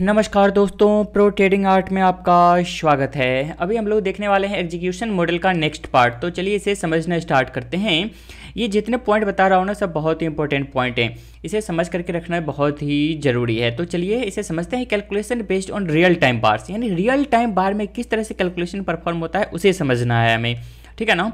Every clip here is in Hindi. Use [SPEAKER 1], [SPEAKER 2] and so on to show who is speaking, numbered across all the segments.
[SPEAKER 1] नमस्कार दोस्तों प्रो ट्रेडिंग आर्ट में आपका स्वागत है अभी हम लोग देखने वाले हैं एग्जीक्यूशन मॉडल का नेक्स्ट पार्ट तो चलिए इसे समझना स्टार्ट करते हैं ये जितने पॉइंट बता रहा हूँ ना सब बहुत ही इंपॉर्टेंट पॉइंट हैं इसे समझ करके रखना बहुत ही ज़रूरी है तो चलिए इसे समझते हैं calculation based on real time bars यानी रियल टाइम बार में किस तरह से कैलकुलेशन परफॉर्म होता है उसे समझना है हमें ठीक है ना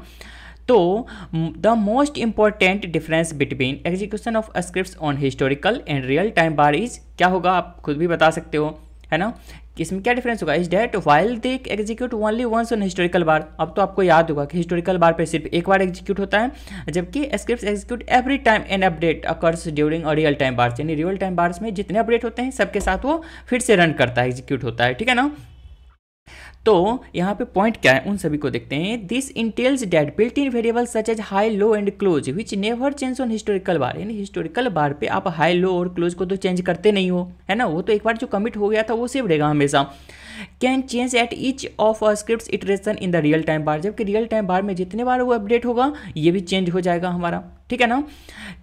[SPEAKER 1] तो the most important difference between execution of script on historical and real time bar is क्या होगा आप खुद भी बता सकते हो है ना इसमें क्या डिफरेंस होगा is that while they execute only once on historical bar अब तो आपको याद होगा कि हिस्टोरिकल बार पे सिर्फ एक बार एग्जीक्यूट होता है जबकि script execute every time an update occurs during a real time bars यानी रियल टाइम बार्स में जितने अपडेट होते हैं सबके साथ वो फिर से रन करता है एग्जीक्यूट होता है ठीक है ना तो यहाँ पे पॉइंट क्या है उन सभी को देखते हैं this entails that built in variable such as high low and close which never change on historical bar यानी हिस्टोरिकल बार पे आप हाई लो और क्लोज को तो चेंज करते नहीं हो है ना वो तो एक बार जो कमिट हो गया था वो सेव रहेगा हमेशा can change at each of script iteration in the real time bar जबकि रियल टाइम बार में जितने बार वो अपडेट होगा ये भी चेंज हो जाएगा हमारा ठीक है ना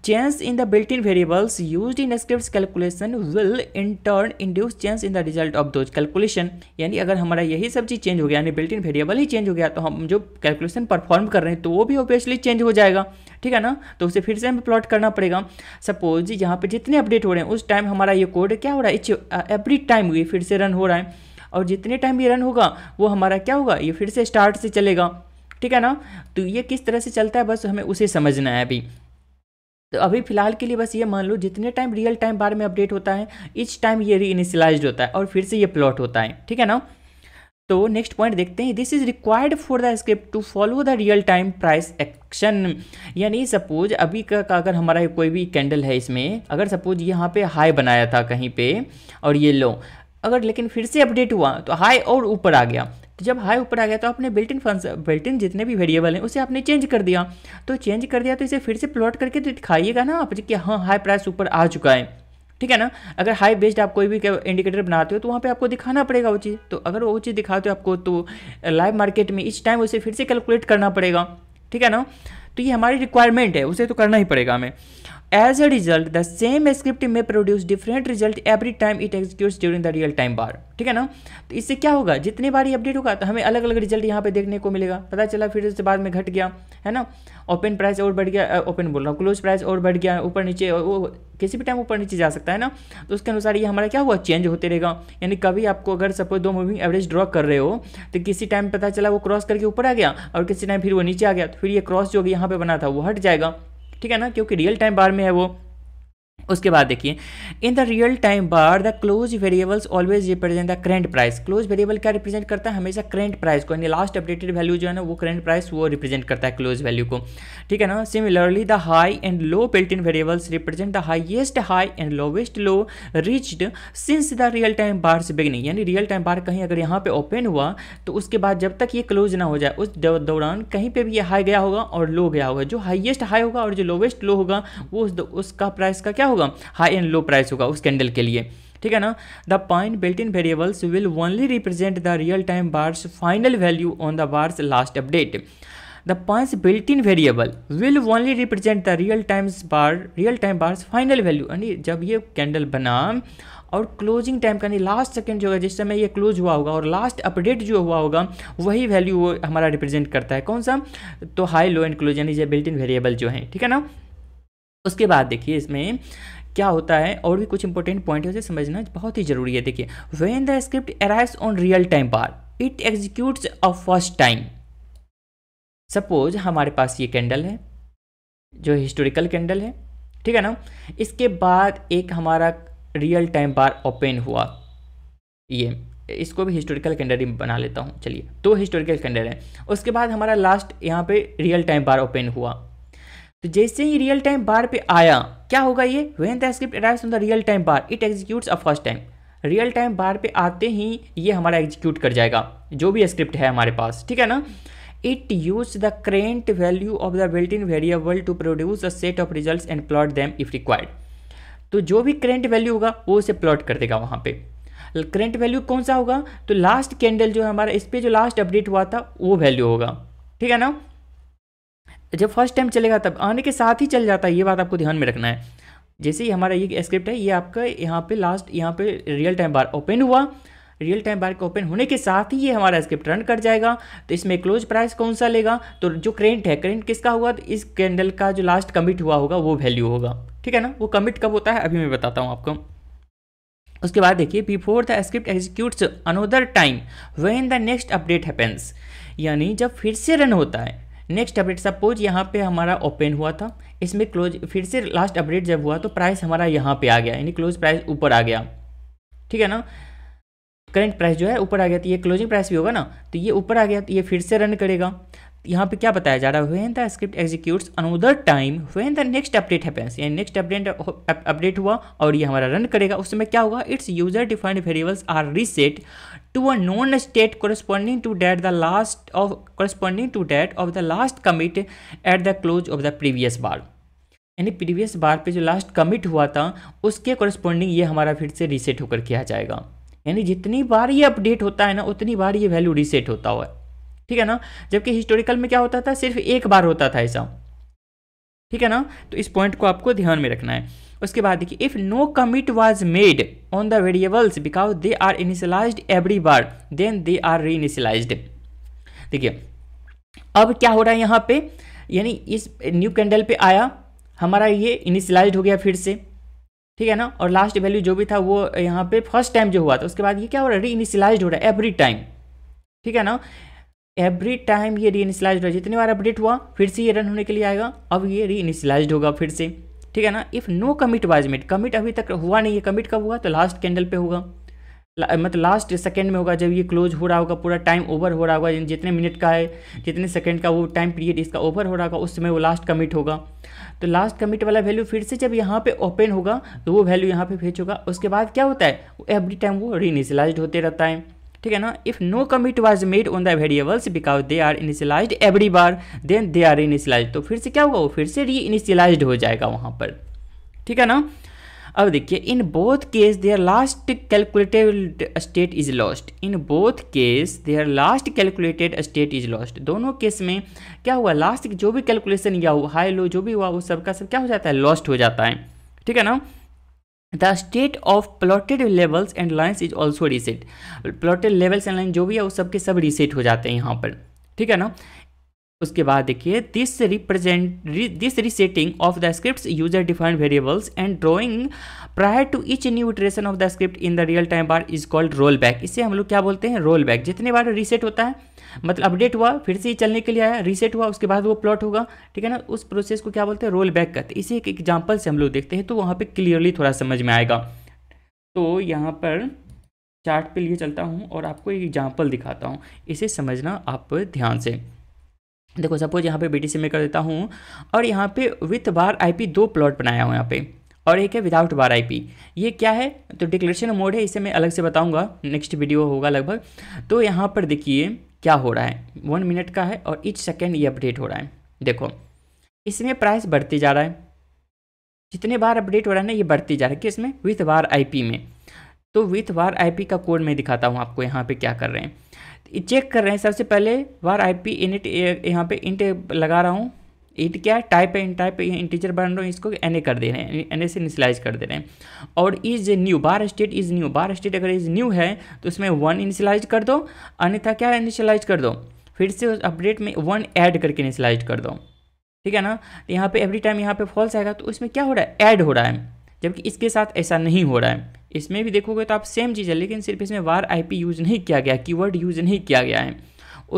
[SPEAKER 1] change in the built in variables use in script calculation will in turn induce change in the result of those calculation यानी अगर हमारा यही सब चीज़ चेंज हो गया यानी बिल्ट इन वेरिएबल ही चेंज हो गया तो हम जो कैलकुलेशन परफॉर्म कर रहे हैं तो वो भी ऑब्वियसली चेंज हो जाएगा ठीक है ना तो उसे फिर से हमें प्लॉट करना पड़ेगा सपोज यहाँ पे जितने अपडेट हो रहे हैं उस टाइम हमारा ये कोड क्या हो रहा है एवरी टाइम ये फिर से रन हो रहा है और जितने टाइम ये रन होगा वो हमारा क्या होगा ये फिर से स्टार्ट से चलेगा ठीक है ना तो ये किस तरह से चलता है बस हमें उसे समझना है अभी तो अभी फिलहाल के लिए बस ये मान लो जितने टाइम रियल टाइम बार में अपडेट होता है इस टाइम ये री होता है और फिर से ये प्लॉट होता है ठीक है ना तो नेक्स्ट पॉइंट देखते हैं this is required for the script to follow the real time price action यानी सपोज अभी का, का अगर हमारा कोई भी कैंडल है इसमें अगर सपोज यहाँ पे हाई बनाया था कहीं पे और ये लो अगर लेकिन फिर से अपडेट हुआ तो हाई और ऊपर आ गया तो जब हाई ऊपर आ गया तो आपने बिल्टिन फंस बिल्टिन जितने भी वेरिएबल हैं उसे आपने चेंज कर दिया तो चेंज कर दिया तो इसे फिर से प्लॉट करके तो दिखाइएगा ना आप कि हाँ हाई प्राइस ऊपर आ चुका है ठीक है ना अगर हाई बेस्ड आप कोई भी इंडिकेटर बनाते हो तो वहाँ पे आपको दिखाना पड़ेगा वो चीज़ तो अगर वो चीज़ दिखाते हो आपको तो लाइव मार्केट में इस टाइम उसे फिर से कैलकुलेट करना पड़ेगा ठीक है ना तो ये हमारी रिक्वायरमेंट है उसे तो करना ही पड़ेगा हमें as a result the same script में produce different result every time it execute during the real time bar ठीक है ना तो इससे क्या होगा जितने बार ये अपडेट होगा तो हमें अलग अलग रिजल्ट यहाँ पे देखने को मिलेगा पता चला फिर उसके बाद में घट गया है ना ओपन प्राइस और बढ़ गया ओपन बोल रहा हूँ क्लोज प्राइस और बढ़ गया ऊपर नीचे वो किसी भी टाइम ऊपर नीचे जा सकता है ना तो उसके अनुसार ये हमारा क्या हुआ चेंज होते रहेगा यानी कभी आपको अगर सपोज दो मूविंग एवरेज ड्रॉ कर रहे हो तो किसी टाइम पता चला वो क्रॉस करके ऊपर आ गया और किसी टाइम फिर वो नीचे आ गया तो फिर ये क्रॉस जो यहाँ पे बना था वो हट जाएगा ठीक है ना क्योंकि रियल टाइम बार में है वो उसके बाद देखिए in the real time bar the close variables always represent the current price close variable क्या रिप्रेजेंट करता है हमेशा करेंट प्राइस को यानी लास्ट अपडेटेड वैल्यू जो है ना वो करेंट प्राइस वो रिप्रेजेंट करता है क्लोज वैल्यू को ठीक है ना similarly the high and low built in variables represent the highest high and lowest low reached since the real time bar से बिगनिंग यानी रियल टाइम बार कहीं अगर यहाँ पर ओपन हुआ तो उसके बाद जब तक ये क्लोज ना हो जाए उस दौरान कहीं पर भी ये हाई गया होगा और लो गया होगा जो हाइएस्ट हाई होगा और जो लोवेस्ट लो होगा वो उसका प्राइस का क्या होगा होगा हाई एंड लो प्राइस होगा उस कैंडल के लिए ठीक है ना the point built in variables will only represent the real time bars final value on the bars last update the points built in variable will only represent the real times bar real time bars final value यानी जब ये कैंडल बना और क्लोजिंग टाइम का यानी लास्ट सेकेंड जो है जिस समय ये क्लोज हुआ होगा और लास्ट अपडेट जो हुआ होगा वही वैल्यू वो हमारा रिप्रेजेंट करता है कौन सा तो हाई लो एंड क्लोज यानी ये बिल्ट इन वेरिएबल जो है ठीक है ना उसके बाद देखिए इसमें क्या होता है और भी कुछ इंपॉर्टेंट पॉइंट है उसे समझना बहुत ही जरूरी है देखिए when the script arrive on real time bar it execute a first time suppose हमारे पास ये कैंडल है जो हिस्टोरिकल कैंडल है ठीक है ना इसके बाद एक हमारा रियल टाइम बार ओपन हुआ ये इसको भी हिस्टोरिकल कैंडल ही बना लेता हूँ चलिए दो तो हिस्टोरिकल कैंडल है उसके बाद हमारा लास्ट यहाँ पे रियल टाइम बार ओपन हुआ तो जैसे ही रियल टाइम बार पे आया क्या होगा ये when the script arrives on the real time bar it executes a first time real time bar पे आते ही ये हमारा एग्जीक्यूट कर जाएगा जो भी स्क्रिप्ट है हमारे पास ठीक है ना it use the current value of the built in variable to produce a set of result and plot them if required तो जो भी करेंट वैल्यू होगा वो उसे प्लॉट कर देगा वहाँ पे करेंट वैल्यू कौन सा होगा तो लास्ट कैंडल जो है हमारा इस पर जो लास्ट अपडेट हुआ था वो वैल्यू होगा ठीक है ना जब फर्स्ट टाइम चलेगा तब आने के साथ ही चल जाता है ये बात आपको ध्यान में रखना है जैसे ही हमारा ये स्क्रिप्ट है ये आपका यहाँ पे लास्ट यहाँ पे रियल टाइम बार ओपन हुआ रियल टाइम बार के ओपन होने के साथ ही ये हमारा स्क्रिप्ट रन कर जाएगा तो इसमें क्लोज प्राइस कौन सा लेगा तो जो करेंट है करेंट किसका होगा तो इस कैंडल का जो लास्ट कमिट हुआ होगा वो वैल्यू होगा ठीक है ना वो कमिट कब होता है अभी मैं बताता हूँ आपको उसके बाद देखिए before the script executes another time when the next update happens यानी जब फिर से रन होता है नेक्स्ट अपडेट सपोज यहाँ पे हमारा ओपन हुआ था इसमें क्लोज फिर से लास्ट अपडेट जब हुआ तो प्राइस हमारा यहाँ पे आ गया यानी क्लोज प्राइस ऊपर आ गया ठीक है ना करंट प्राइस जो है ऊपर आ गया तो ये क्लोजिंग प्राइस भी होगा ना तो ये ऊपर आ गया तो ये फिर से रन करेगा यहाँ पे क्या बताया जा रहा है when the script executes another time when the next update happens यानी नेक्स्ट अपडेट अपडेट हुआ और ये हमारा रन करेगा उस समय क्या होगा its user defined variables are reset to a known state corresponding to that the last of corresponding to that of the last commit at the close of the previous bar यानी प्रीवियस बार पे जो लास्ट कमिट हुआ था उसके करस्पॉन्डिंग ये हमारा फिर से रीसेट होकर किया जाएगा यानी जितनी बार ये अपडेट होता है ना उतनी बार ये वैल्यू रीसेट होता हुआ ठीक है ना जबकि हिस्टोरिकल में क्या होता था सिर्फ एक बार होता था ऐसा ठीक है ना तो इस पॉइंट को आपको ध्यान में रखना है उसके बाद देखिए if no commit was made on the variables because they are initialize every bar then they are reinitialize देखिए अब क्या हो रहा है यहाँ पे यानी इस न्यू कैंडल पे आया हमारा ये इनिशलाइज हो गया फिर से ठीक है ना और लास्ट वैल्यू जो भी था वो यहाँ पे फर्स्ट टाइम जो हुआ था उसके बाद ये क्या हो रहा है री इनिशलाइज हो रहा है एवरी टाइम ठीक है ना एवरी टाइम ये री इनिशलाइज हो जितनी बार अपडेट हुआ फिर से ये रन होने के लिए आएगा अब ये री इनिशलाइज होगा फिर से ठीक है ना if no commit was made commit अभी तक हुआ नहीं है कमिट कब हुआ तो लास्ट कैंडल पे होगा मतलब लास्ट सेकेंड में होगा जब ये क्लोज हो रहा होगा पूरा टाइम ओवर हो रहा होगा जितने मिनट का है जितने सेकेंड का वो टाइम पीरियड इसका ओवर हो रहा होगा उस समय वो लास्ट कमिट होगा तो लास्ट कमिट वाला वैल्यू फिर से जब यहाँ पे ओपन होगा तो वो वैल्यू यहाँ पे फेच होगा उसके बाद क्या होता है एवरी टाइम वो रीनिशलाइज होते रहता है ठीक है ना if no commit was made on the variables because they are initialise every bar then they are initialise तो फिर से क्या होगा वो फिर से री इनिशियलाइज हो जाएगा वहां पर ठीक है ना अब देखिए in both case their last calculated state is lost in both case their last calculated state is lost दोनों केस में क्या हुआ लास्ट जो भी कैलकुलेशन या हुआ हाई लो जो भी हुआ वो सबका सब क्या हो जाता है लॉस्ट हो जाता है ठीक है ना the state of plotted levels and lines is also reset plotted levels and line जो भी है वो सबके सब रीसेट हो जाते हैं यहाँ पर ठीक है ना उसके बाद देखिए this represent this resetting of the script user defined variables and drawing prior to each new iteration of the script in the real time bar is called roll back इसे हम लोग क्या बोलते हैं रोल बैक जितने बार रीसेट होता है मतलब अपडेट हुआ फिर से चलने के लिए आया रीसेट हुआ उसके बाद वो प्लॉट होगा ठीक है ना उस प्रोसेस को क्या बोलते हैं रोल बैक कहते हैं इसे एक एग्जाम्पल से हम लोग देखते हैं तो वहाँ पर क्लियरली थोड़ा समझ में आएगा तो यहाँ पर चार्ट पे लिए चलता हूँ और आपको एक एग्जाम्पल दिखाता हूँ इसे समझना आप ध्यान से देखो सपोज यहाँ पे बी टी सी में कर देता हूँ और यहाँ पे विथ बार आईपी दो प्लॉट बनाया हूँ यहाँ पे और एक है विदाउट बार आईपी ये क्या है तो डिक्लेरेशन मोड है इसे मैं अलग से बताऊँगा नेक्स्ट वीडियो होगा लगभग तो यहाँ पर देखिए क्या हो रहा है वन मिनट का है और इच सेकेंड ये अपडेट हो रहा है देखो इसमें प्राइस बढ़ती जा रहा है जितने बार अपडेट हो रहा है ना ये बढ़ती जा रहा है कि इसमें विथ बार पी में तो विथ बार पी का कोड मैं दिखाता हूँ आपको यहाँ पर क्या कर रहे हैं चेक कर रहे हैं सबसे पहले वार आई पी इनिट यहाँ पे इंट लगा रहा हूँ इंट क्या है टाइप है इन टाइप इंटीजर बन रहा हूँ इसको एन ए कर दे रहे हैं एन ए से इनिशलाइज कर दे रहे हैं और is new bar state is new bar state अगर इज़ न्यू है तो उसमें वन इनिशलाइज कर दो अन्यथा क्या इनिशलाइज कर दो फिर से उस अपडेट में वन ऐड करके इनिशलाइज कर दो ठीक है ना यहाँ पे एवरी टाइम यहाँ पे फॉल्स आएगा तो उसमें क्या हो रहा है ऐड हो रहा है जबकि इसके साथ ऐसा नहीं हो रहा है इसमें भी देखोगे तो आप सेम चीज़ है लेकिन सिर्फ इसमें वार आईपी यूज़ नहीं किया गया कीवर्ड यूज़ नहीं किया गया है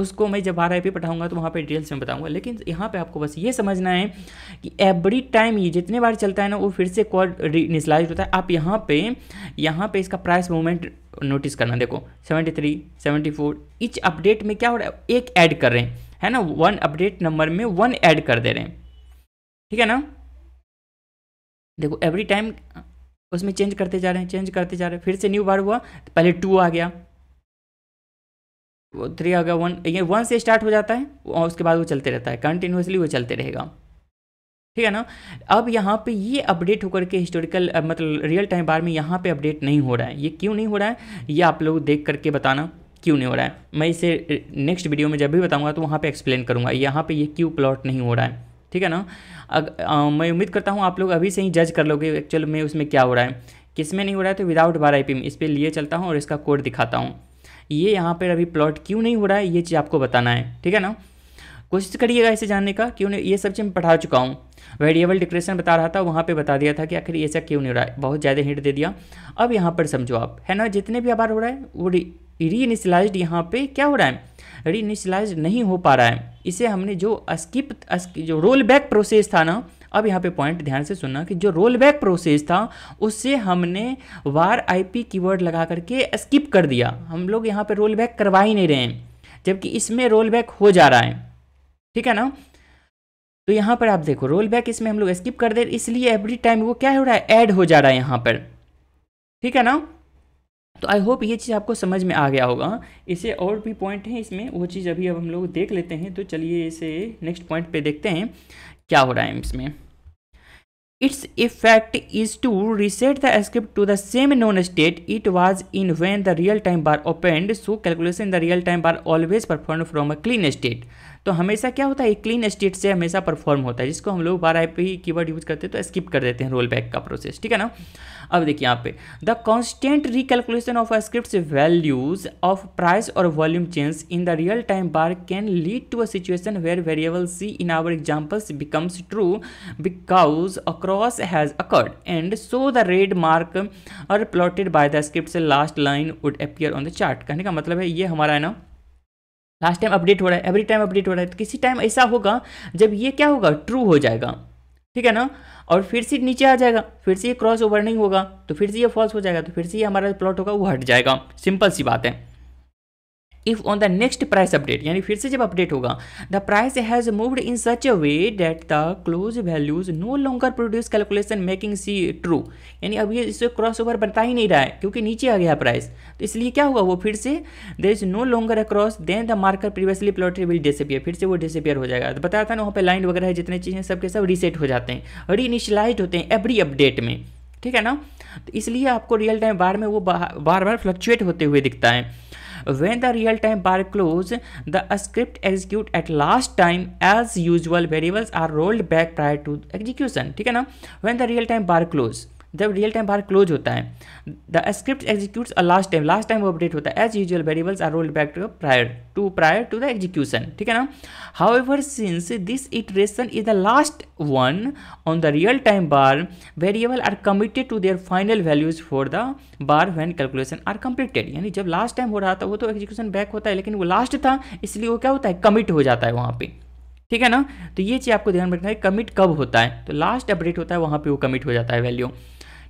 [SPEAKER 1] उसको मैं जब आर आई पढ़ाऊंगा तो वहाँ पे डिटेल्स में बताऊंगा लेकिन यहाँ पे आपको बस ये समझना है कि एवरी टाइम ये जितने बार चलता है ना वो फिर से कॉल इनिशलाइज होता है आप यहाँ पे यहाँ पे इसका प्राइस मूवमेंट नोटिस करना देखो seventy three seventy four each update में क्या हो रहा है एक ऐड कर रहे हैं है ना वन अपडेट नंबर में वन ऐड कर दे रहे हैं ठीक है ना देखो एवरी टाइम उसमें चेंज करते जा रहे हैं चेंज करते जा रहे हैं फिर से न्यू बार हुआ तो पहले टू आ गया वो थ्री आ गया वन ये वन से स्टार्ट हो जाता है और उसके बाद वो चलते रहता है कंटिन्यूसली वो चलते रहेगा ठीक है ना अब यहाँ पे ये अपडेट होकर के हिस्टोरिकल मतलब रियल टाइम बार में यहाँ पे अपडेट नहीं हो रहा है ये क्यों नहीं हो रहा है ये आप लोग देख करके बताना क्यों नहीं हो रहा है मैं इसे नेक्स्ट वीडियो में जब भी बताऊँगा तो वहाँ पर एक्सप्लेन करूँगा यहाँ पर ये क्यों प्लॉट नहीं हो रहा है ठीक है ना अग, आ, मैं उम्मीद करता हूँ आप लोग अभी से ही जज कर लोगे एक्चुअल में उसमें क्या हो रहा है किस में नहीं हो रहा है तो विदाउट बार आई पी इस पर लिए चलता हूँ और इसका कोड दिखाता हूँ ये यहाँ पर अभी प्लॉट क्यों नहीं हो रहा है ये चीज़ आपको बताना है ठीक है ना कोशिश करिएगा इसे जानने का क्यों नहीं ये सब चीज़ मैं पढ़ा चुका हूँ वेरिएबल डिक्रेशन बता रहा था वहाँ पे बता दिया था कि आखिर ऐसा क्यों नहीं हो रहा है बहुत ज़्यादा हिट दे दिया अब यहाँ पर समझो आप है ना जितने भी आभार हो रहा है वो री इनिशलाइज यहाँ पे क्या हो रहा है रीनिशलाइज नहीं हो पा रहा है इसे हमने जो स्किप जो रोल बैक प्रोसेस था ना अब यहाँ पे पॉइंट ध्यान से सुनना कि जो रोल बैक प्रोसेस था उससे हमने वार आईपी कीवर्ड लगा करके स्किप कर दिया हम लोग यहाँ पे रोल बैक करवा ही नहीं रहे हैं जबकि इसमें रोल बैक हो जा रहा है ठीक है ना तो यहाँ पर आप देखो रोल बैक इसमें हम लोग स्किप कर दे इसलिए एवरी टाइम वो क्या हो रहा है ऐड हो जा रहा है यहाँ पर ठीक है ना तो आई होप ये चीज़ आपको समझ में आ गया होगा इसे और भी पॉइंट हैं इसमें वो चीज़ अभी अब हम लोग देख लेते हैं तो चलिए इसे नेक्स्ट पॉइंट पे देखते हैं क्या हो रहा है इसमें its effect is to reset the script to the same known state it was in when the real time bar opened so calculation the real time bar always perform from a clean state तो हमेशा क्या होता है क्लीन स्टेट से हमेशा परफॉर्म होता है जिसको हम लोग बार आई पी की यूज़ करते हैं तो स्किप कर देते हैं रोल बैक का प्रोसेस ठीक है ना अब देखिए यहाँ पे the constant recalculation of script values of price और volume change in the real time bar can lead to a situation where variable c in our examples becomes true because a cross has occurred and so the red marker plotted by the script last line would appear on the chart कहने का मतलब है ये हमारा है ना लास्ट टाइम अपडेट हो रहा है एवरी टाइम अपडेट हो रहा है तो किसी टाइम ऐसा होगा जब ये क्या होगा ट्रू हो जाएगा ठीक है ना और फिर से नीचे आ जाएगा फिर से ये क्रॉस ओवर नहीं होगा तो फिर से ये फॉल्स हो जाएगा तो फिर से ये हमारा प्लॉट होगा वो हट जाएगा सिंपल सी बात है if on the next price update यानी फिर से जब अपडेट होगा the price has moved in such a way that the close values no longer produce calculation making c true यानी अब ये इससे क्रॉस ओवर बनता ही नहीं रहा है क्योंकि नीचे आ गया प्राइस तो इसलिए क्या हुआ वो फिर से there is no longer a cross then the marker previously plotted will disappear फिर से वो डिसअपियर हो जाएगा तो बताया था ना वहाँ पर लाइन वगैरह है जितने चीज़ें सबके सब रीसेट हो जाते हैं रीइनिशलाइज होते हैं एवरी अपडेट में ठीक है ना तो इसलिए आपको रियल टाइम बार में वो बार बार फ्लक्चुएट होते हुए दिखता है When the real-time bar close, the script execute at last time as usual variables are rolled back prior to execution. ठीक है ना? When the real-time bar close जब रियल टाइम बार क्लोज होता है the script execute a last time last time वो अपडेट होता है as usual variables are rolled back to prior to prior to the execution ठीक है ना however since this iteration is the last one on the real time bar variable are committed to their final values for the bar when calculation are completed यानी जब लास्ट टाइम हो रहा था वो तो एग्जीक्यूशन बैक होता है लेकिन वो लास्ट था इसलिए वो क्या होता है कमिट हो जाता है वहाँ पर ठीक है ना तो ये चीज़ आपको ध्यान में रखना है कमिट कब होता है तो लास्ट अपडेट होता है वहाँ पे वो कमिट हो जाता है वैल्यू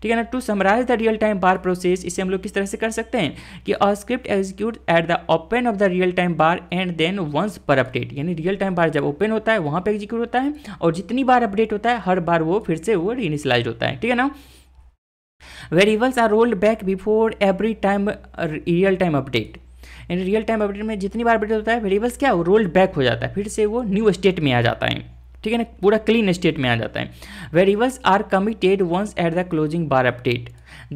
[SPEAKER 1] ठीक है ना to summarise the real time bar process इसे हम लोग किस तरह से कर सकते हैं कि a script execute at the open of the real time bar and then once per update यानी रियल टाइम बार जब ओपन होता है वहाँ पर एग्जीक्यूट होता है और जितनी बार अपडेट होता है हर बार वो फिर से वो रीनिशलाइज होता है ठीक है ना variables are rolled back before every time real time update यानी रियल टाइम अपडेट में जितनी बार अपडेट होता है वेरिएबल्स क्या रोल्ड बैक हो जाता है फिर से वो न्यू स्टेट में आ जाता है ठीक है ना पूरा क्लीन स्टेट में आ जाता है variables are committed once at the closing bar update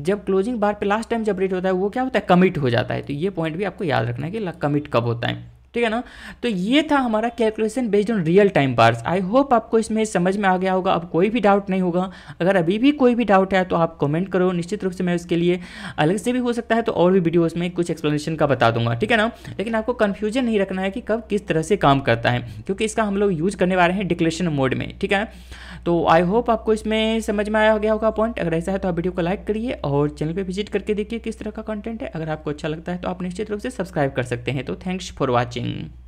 [SPEAKER 1] जब क्लोजिंग बार पे लास्ट टाइम जब अपडेट होता है वो क्या होता है कमिट हो जाता है तो ये पॉइंट भी आपको याद रखना है कि कमिट कब होता है ठीक है ना तो ये था हमारा calculation based on real time bars I hope आपको इसमें समझ में आ गया होगा अब कोई भी डाउट नहीं होगा अगर अभी भी कोई भी डाउट है तो आप कमेंट करो निश्चित रूप से मैं उसके लिए अलग से भी हो सकता है तो और भी वीडियोस में कुछ एक्सप्लेनेशन का बता दूंगा ठीक है ना लेकिन आपको कन्फ्यूजन नहीं रखना है कि कब किस तरह से काम करता है क्योंकि इसका हम लोग यूज करने वाले हैं डिक्लेशन मोड में ठीक है तो आई होप आपको इसमें समझ में आया गया होगा पॉइंट अगर ऐसा है तो आप वीडियो को लाइक करिए और चैनल पर विजिट करके देखिए किस तरह का कंटेंट है अगर आपको अच्छा लगता है तो आप निश्चित रूप से सब्सक्राइब कर सकते हैं तो थैंक्स फॉर वॉचिंग watching.